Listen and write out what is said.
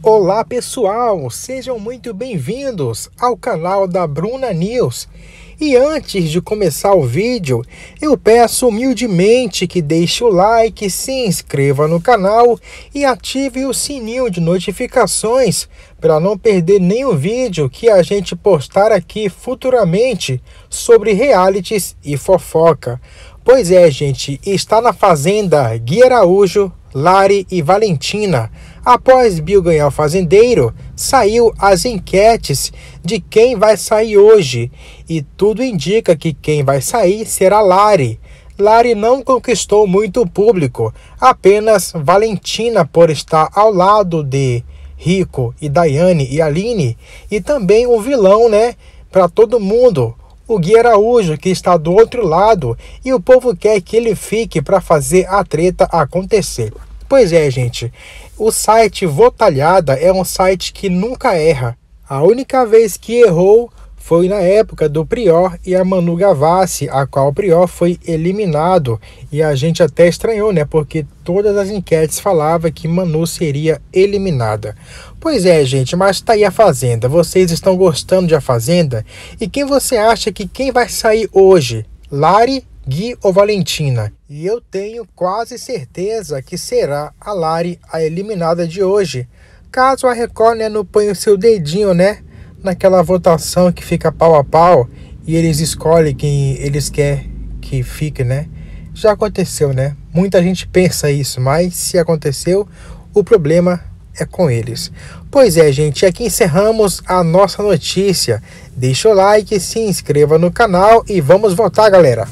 Olá pessoal, sejam muito bem-vindos ao canal da Bruna News. E antes de começar o vídeo, eu peço humildemente que deixe o like, se inscreva no canal e ative o sininho de notificações para não perder nenhum vídeo que a gente postar aqui futuramente sobre realities e fofoca. Pois é, gente, está na Fazenda Gui Araújo, Lari e Valentina Após Bill ganhar o fazendeiro, saiu as enquetes de quem vai sair hoje, e tudo indica que quem vai sair será Lari. Lari não conquistou muito público, apenas Valentina por estar ao lado de Rico e Daiane e Aline, e também o vilão, né, para todo mundo, o Gui Araújo, que está do outro lado, e o povo quer que ele fique para fazer a treta acontecer. Pois é, gente. O site Votalhada é um site que nunca erra. A única vez que errou foi na época do Prior e a Manu Gavassi, a qual o Prior foi eliminado. E a gente até estranhou, né? Porque todas as enquetes falavam que Manu seria eliminada. Pois é, gente, mas tá aí a Fazenda. Vocês estão gostando de A Fazenda? E quem você acha que quem vai sair hoje? Lari Gui ou Valentina. E eu tenho quase certeza que será a Lari a eliminada de hoje, caso a Record né, não ponha o seu dedinho, né? Naquela votação que fica pau a pau e eles escolhem quem eles querem que fique, né? Já aconteceu, né? Muita gente pensa isso, mas se aconteceu, o problema é com eles. Pois é, gente, aqui encerramos a nossa notícia. Deixa o like, se inscreva no canal e vamos votar, galera.